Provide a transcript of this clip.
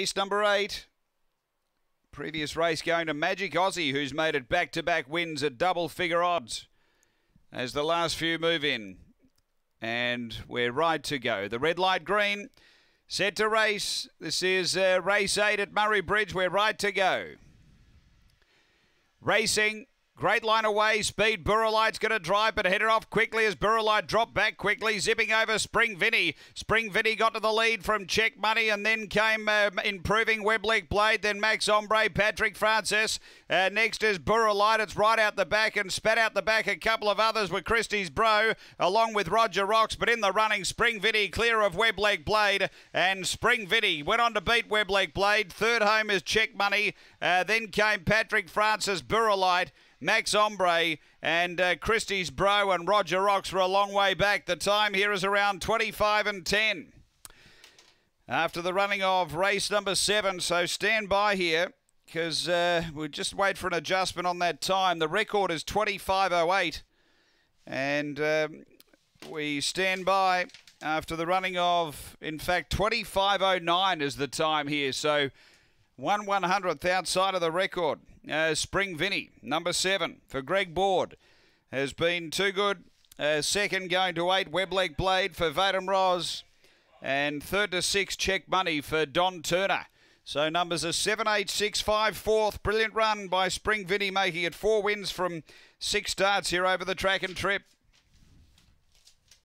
Race number eight. Previous race going to Magic Aussie, who's made it back to back wins at double figure odds as the last few move in. And we're right to go. The red light green set to race. This is uh, race eight at Murray Bridge. We're right to go. Racing Great line away, speed. Burrowlight's going to drive, but it off quickly as Burrowlight dropped back quickly, zipping over Spring Vinny. Spring Vinny got to the lead from Check Money, and then came uh, improving Webleg Blade, then Max Ombre, Patrick Francis. Uh, next is Burrowlight. It's right out the back and spat out the back. A couple of others were Christie's Bro, along with Roger Rocks, but in the running, Spring Vinny clear of Webleg Blade, and Spring Vinny went on to beat Webleg Blade. Third home is Check Money. Uh, then came Patrick Francis, Burrowlight. Max Ombre and uh, Christie's Bro and Roger Rocks were a long way back. The time here is around 25 and 10 after the running of race number seven. So stand by here because uh, we'll just wait for an adjustment on that time. The record is 25.08 and um, we stand by after the running of, in fact, 25.09 is the time here. So one one hundredth outside of the record. Uh, Spring Vinny, number seven for Greg Board, has been too good. Uh, second going to eight, Webleg Blade for Vadim Roz. And third to six, Check Money for Don Turner. So numbers are seven, eight, six, five, fourth. fourth. Brilliant run by Spring Vinny, making it four wins from six starts here over the track and trip.